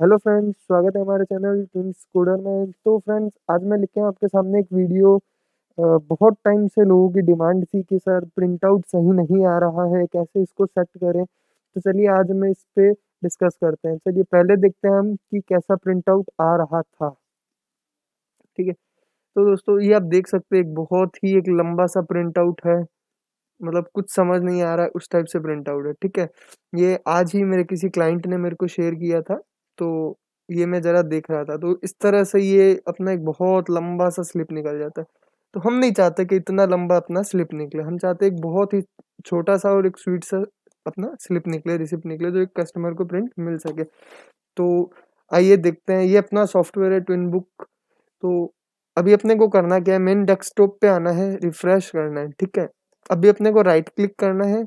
hello friends स्वागत है हमारे चैनल टीम कोडर में तो फ्रेंड्स आज मैं लेके आपके सामने एक वीडियो बहुत टाइम से लोगों की डिमांड थी कि सर प्रिंट आउट सही नहीं आ रहा है कैसे इसको सेट करें तो चलिए आज मैं इस पर डिस्कस करते हैं चलिए पहले देखते हैं हम कि कैसा प्रिंट आउट आ रहा था ठीक है तो दोस्तों ये आप देख सकते हैं एक बहुत ही एक लंबा सा प्रिंट आउट है मतलब कुछ समझ नहीं आ रहा है उस टाइप से प्रिंट आउट है ठीक है ये आज ही मेरे किसी क्लाइंट ने मेरे को शेयर किया था तो ये मैं ज़रा देख रहा था तो इस तरह से ये अपना एक बहुत लंबा सा स्लिप निकल जाता है तो हम नहीं चाहते कि इतना लंबा अपना स्लिप निकले हम चाहते एक बहुत ही छोटा सा और एक स्वीट सा अपना स्लिप निकले रिसिप्ट निकले जो एक कस्टमर को प्रिंट मिल सके तो आइए देखते हैं ये अपना सॉफ्टवेयर है ट्विन बुक तो अभी अपने को करना क्या है मेन डेस्कटॉप पे आना है रिफ्रेश करना है ठीक है अभी अपने को राइट क्लिक करना है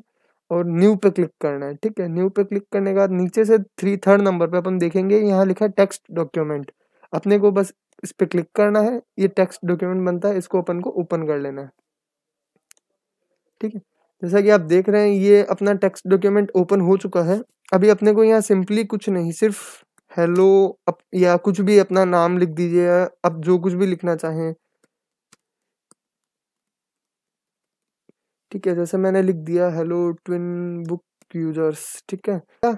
और न्यू पे क्लिक करना है ठीक है न्यू पे क्लिक करने के बाद नीचे से थ्री थर्ड नंबर पे अपन देखेंगे यहाँ लिखा है टेक्स्ट डॉक्यूमेंट अपने को बस इस पर क्लिक करना है ये टेक्स्ट डॉक्यूमेंट बनता है इसको अपन को ओपन कर लेना है ठीक है जैसा कि आप देख रहे हैं ये अपना टेक्स्ट डॉक्यूमेंट ओपन हो चुका है अभी अपने को यहाँ सिंपली कुछ नहीं सिर्फ हेलो अप या कुछ भी अपना नाम लिख दीजिए आप जो कुछ भी लिखना चाहें ठीक है जैसे मैंने लिख दिया हेलो ट्विन बुक यूजर्स ठीक है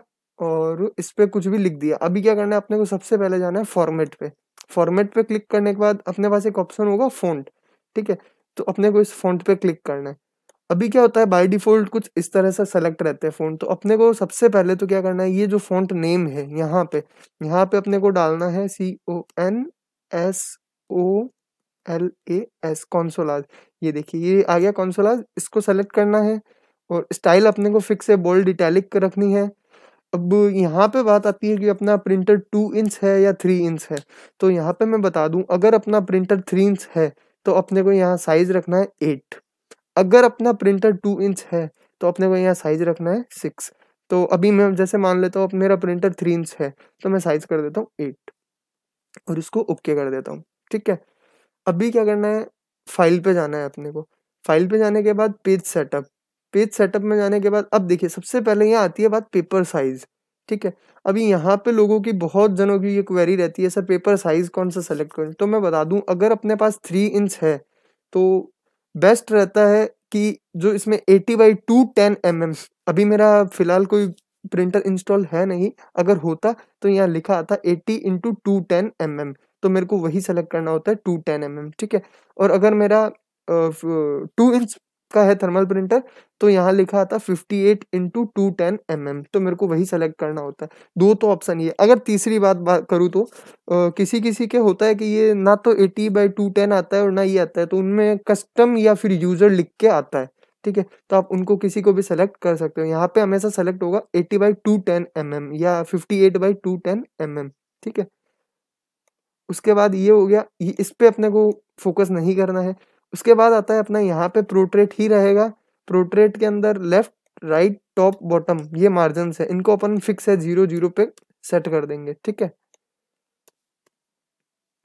और इस पर कुछ भी लिख दिया अभी क्या करना है अपने को सबसे पहले जाना है फॉर्मेट पे फॉर्मेट पे क्लिक करने के बाद अपने पास एक ऑप्शन होगा फ़ॉन्ट ठीक है तो अपने को इस फ़ॉन्ट पे क्लिक करना है अभी क्या होता है बाय डिफ़ॉल्ट कुछ इस तरह से सेलेक्ट रहते हैं फ़ॉन्ट तो अपने को सबसे पहले तो क्या करना है ये जो फ़ॉन्ट नेम है यहाँ पे यहाँ पे अपने को डालना है C O N S O L A S Consolas ये देखिए ये आ गया कॉन्सोलाज इसको सेलेक्ट करना है और स्टाइल अपने को फिक्स है बोल्ड डिटेलिक रखनी है अब यहाँ पे बात आती है कि अपना प्रिंटर टू इंच है या थ्री इंच है तो यहाँ पे मैं बता दूँ अगर अपना प्रिंटर थ्री इंच है तो अपने को यहाँ साइज रखना है एट अगर अपना प्रिंटर टू इंच है तो अपने को यहाँ साइज रखना है सिक्स तो अभी मैं जैसे मान लेता हूँ मेरा प्रिंटर थ्री इंच है तो मैं साइज कर देता हूँ एट और इसको ओके कर देता हूँ ठीक है अभी क्या करना है फाइल पे जाना है अपने को फाइल पे जाने के बाद पेज सेटअप पेज सेटअप में जाने के बाद अब देखिए सबसे पहले यहाँ आती है बात पेपर साइज ठीक है अभी यहाँ पे लोगों की बहुत जनों की ये क्वेरी रहती है सर पेपर साइज कौन सा सेलेक्ट करें तो मैं बता दूं अगर अपने पास थ्री इंच है तो बेस्ट रहता है कि जो इसमें eighty by two ten M M अभी मेरा फिलहाल कोई प्रिंटर इंस्टॉल है नहीं अगर होता तो यहाँ लिखा आता eighty into two ten M M तो मेरे को वही सेलेक्ट करना होता है टू टेन एम ठीक है और अगर मेरा टू इंच का है थर्मल प्रिंटर तो यहाँ लिखा आता fifty eight into two ten M M तो मेरे को वही सेलेक्ट करना होता है दो तो ऑप्शन ये अगर तीसरी बात बात करूँ तो आ, किसी किसी के होता है कि ये ना तो एटी बाई टू टेन आता है और ना ये आता है तो उनमें कस्टम या फिर यूजर लिख के आता है ठीक है तो आप उनको किसी को भी सेलेक्ट कर सकते हो यहाँ पे हमेशा सेलेक्ट होगा eighty by two ten M M या fifty eight by two ten M M ठीक है उसके बाद ये हो गया इस पर अपने को फोकस नहीं करना है उसके बाद आता है अपना यहाँ पे प्रोट्रेट ही रहेगा प्रोट्रेट के अंदर लेफ्ट राइट टॉप बॉटम ये मार्जिन है इनको अपन फिक्स है जीरो जीरो पे सेट कर देंगे ठीक है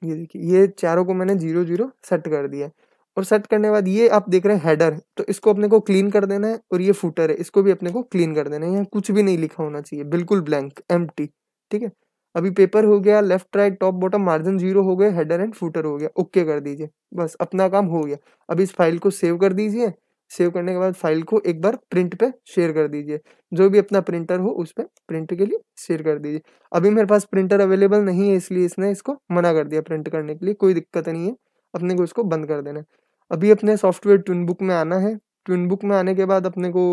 ये देखिए ये चारों को मैंने जीरो जीरो सेट कर दिया और सेट करने के बाद ये आप देख रहे हैं हेडर तो इसको अपने को क्लीन कर देना है और ये फूटर है इसको भी अपने को क्लीन कर देना है यहाँ कुछ भी नहीं लिखा होना चाहिए बिल्कुल ब्लैंक एम ठीक है अभी पेपर हो गया left right top bottom margin zero हो गए हेडर एंड फूटर हो गया ओके कर दीजिए बस अपना काम हो गया अब इस फाइल को सेव कर दीजिए सेव करने के बाद फाइल को एक बार प्रिंट पे शेयर कर दीजिए जो भी अपना प्रिंटर हो उस पर प्रिंट के लिए शेयर कर दीजिए अभी मेरे पास प्रिंटर अवेलेबल नहीं है इसलिए इसने इसको मना कर दिया प्रिंट करने के लिए कोई दिक्कत नहीं है अपने को इसको बंद कर देना है अभी अपने सॉफ्टवेयर ट्विन बुक में आना है ट्विन बुक में आने के बाद अपने को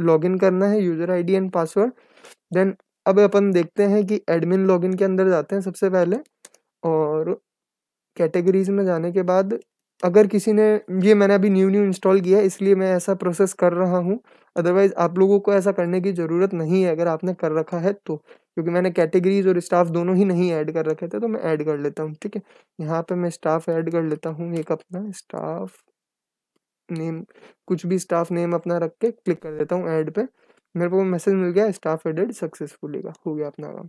लॉग करना है user I and password then अब अपन देखते हैं कि एडमिन लॉगिन के अंदर जाते हैं सबसे पहले और कैटेगरीज में जाने के बाद अगर किसी ने ये मैंने अभी न्यू न्यू इंस्टॉल किया है इसलिए मैं ऐसा प्रोसेस कर रहा हूँ अदरवाइज़ आप लोगों को ऐसा करने की ज़रूरत नहीं है अगर आपने कर रखा है तो क्योंकि मैंने कैटेगरीज और स्टाफ दोनों ही नहीं ऐड कर रखे थे तो मैं ऐड कर लेता हूँ ठीक है यहाँ पे मैं स्टाफ ऐड कर लेता हूँ एक अपना स्टाफ नेम कुछ भी स्टाफ नेम अपना रख के क्लिक कर देता हूँ ऐड पर मेरे को मैसेज मिल गया स्टाफ एडेड सक्सेसफुली का हो गया अपना काम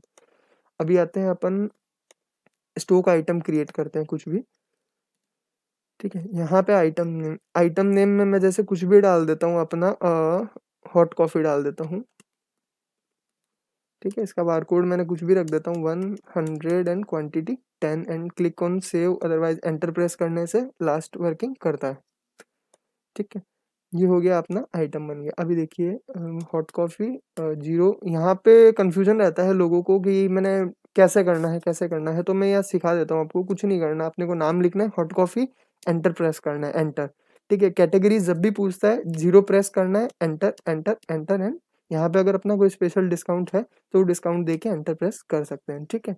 अभी आते हैं अपन स्टोक आइटम क्रिएट करते हैं कुछ भी ठीक है यहाँ पे आइटम नेम आइटम नेम में मैं जैसे कुछ भी डाल देता हूँ अपना हॉट कॉफ़ी डाल देता हूँ ठीक है इसका बार कोड मैंने कुछ भी रख देता हूँ one hundred and quantity ten and click on save otherwise enter press करने से लास्ट वर्किंग करता है ठीक है ये हो गया अपना आइटम बन गया अभी देखिए हॉट कॉफ़ी जीरो यहाँ पे कन्फ्यूजन रहता है लोगों को कि मैंने कैसे करना है कैसे करना है तो मैं यहाँ सिखा देता हूँ आपको कुछ नहीं करना अपने को नाम लिखना है हॉट कॉफ़ी एंटर प्रेस करना है एंटर ठीक है कैटेगरी जब भी पूछता है जीरो प्रेस करना है एंटर एंटर एंटर एंड यहाँ पे अगर अपना कोई स्पेशल डिस्काउंट है तो डिस्काउंट दे के एंटर प्रेस कर सकते हैं ठीक है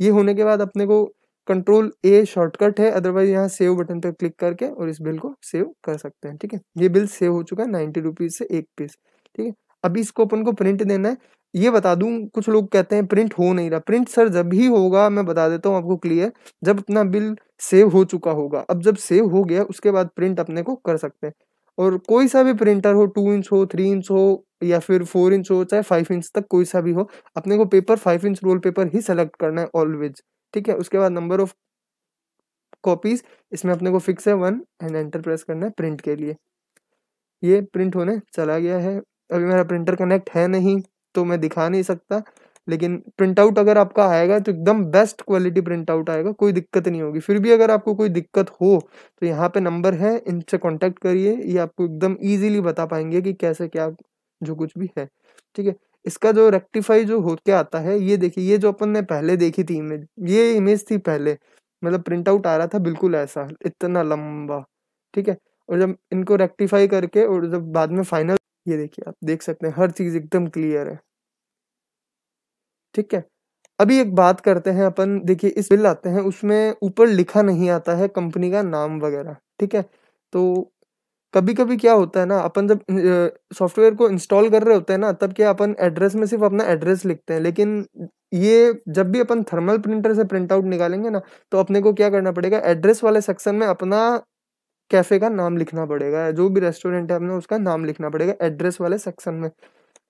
ये होने के बाद अपने को कंट्रोल ए शॉर्टकट है अदरवाइज यहाँ सेव बटन पर क्लिक करके और इस बिल को सेव कर सकते हैं ठीक है ये बिल सेव हो चुका है नाइन्टी रुपीज़ से एक पीस ठीक है अभी इसको अपन को प्रिंट देना है ये बता दूं कुछ लोग कहते हैं प्रिंट हो नहीं रहा प्रिंट सर जब ही होगा मैं बता देता हूँ आपको क्लियर जब अपना बिल सेव हो चुका होगा अब जब सेव हो गया उसके बाद प्रिंट अपने को कर सकते हैं और कोई सा भी प्रिंटर हो टू इंच हो थ्री इंच हो या फिर फोर इंच हो चाहे फाइव इंच तक कोई सा भी हो अपने को paper five inch roll paper ही सेलेक्ट करना है ऑलवेज ठीक है उसके बाद नंबर ऑफ कॉपीज इसमें अपने को फिक्स है वन एंड एंटर प्रेस करना है प्रिंट के लिए ये प्रिंट होने चला गया है अभी मेरा प्रिंटर कनेक्ट है नहीं तो मैं दिखा नहीं सकता लेकिन प्रिंट आउट अगर आपका आएगा तो एकदम बेस्ट क्वालिटी प्रिंट आउट आएगा कोई दिक्कत नहीं होगी फिर भी अगर आपको कोई दिक्कत हो तो यहाँ पे नंबर है इनसे कांटेक्ट करिए ये आपको एकदम इजीली बता पाएंगे कि कैसे क्या जो कुछ भी है ठीक है इसका जो रेक्टिफाई जो होके आता है ये देखिए ये जो अपन ने पहले देखी थी इमेज ये इमेज थी पहले मतलब प्रिंट आउट आ रहा था बिल्कुल ऐसा इतना लंबा ठीक है और जब इनको रेक्टिफाई करके और जब बाद में फाइनल ये देखिए आप देख सकते हैं हर चीज एकदम क्लियर है ठीक है अभी एक बात करते हैं अपन देखिए इस बिल आते हैं उसमें ऊपर लिखा नहीं आता है कंपनी का नाम वगैरह ठीक है तो कभी कभी क्या होता है ना अपन जब सॉफ्टवेयर को इंस्टॉल कर रहे होते हैं ना तब क्या अपन एड्रेस में सिर्फ अपना एड्रेस लिखते हैं लेकिन ये जब भी अपन थर्मल प्रिंटर से प्रिंट आउट निकालेंगे ना तो अपने को क्या करना पड़ेगा एड्रेस वाले सेक्शन में अपना कैफ़े का नाम लिखना पड़ेगा जो भी रेस्टोरेंट है अपना उसका नाम लिखना पड़ेगा एड्रेस वाले सेक्शन में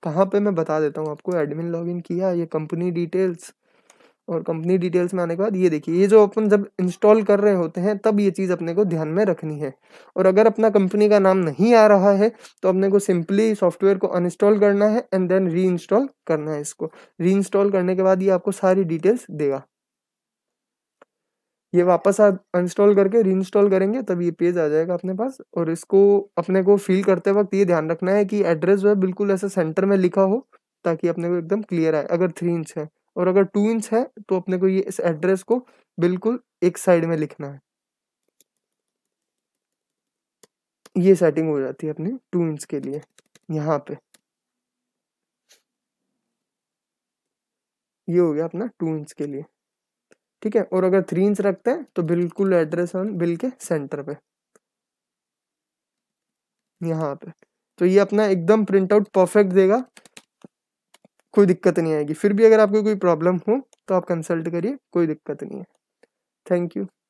कहाँ पे मैं बता देता हूँ आपको एडमिन लॉगिन किया ये कंपनी डिटेल्स और कंपनी डिटेल्स में आने के बाद ये देखिए ये जो अपन जब इंस्टॉल कर रहे होते हैं तब ये चीज़ अपने को ध्यान में रखनी है और अगर अपना कंपनी का नाम नहीं आ रहा है तो अपने को सिंपली सॉफ्टवेयर को अनइंस्टॉल करना है एंड देन री करना है इसको री करने के बाद ये आपको सारी डिटेल्स देगा ये वापस आप अनइंस्टॉल करके री करेंगे तब ये पेज आ जाएगा अपने पास और इसको अपने को फील करते वक्त ये ध्यान रखना है कि एड्रेस जो है बिल्कुल ऐसे सेंटर में लिखा हो ताकि अपने को एकदम क्लियर आए अगर थ्री इंच है और अगर टू इंच है तो अपने को ये इस एड्रेस को बिल्कुल एक साइड में लिखना है ये सेटिंग हो जाती है अपने टू इंच के लिए यहाँ पे ये हो गया अपना टू इंच के लिए ठीक है और अगर थ्री इंच रखते हैं तो बिल्कुल एड्रेस ऑन बिल के सेंटर पे यहाँ पे तो ये अपना एकदम प्रिंट आउट परफेक्ट देगा कोई दिक्कत नहीं आएगी फिर भी अगर आपको कोई प्रॉब्लम हो तो आप कंसल्ट करिए कोई दिक्कत नहीं है थैंक यू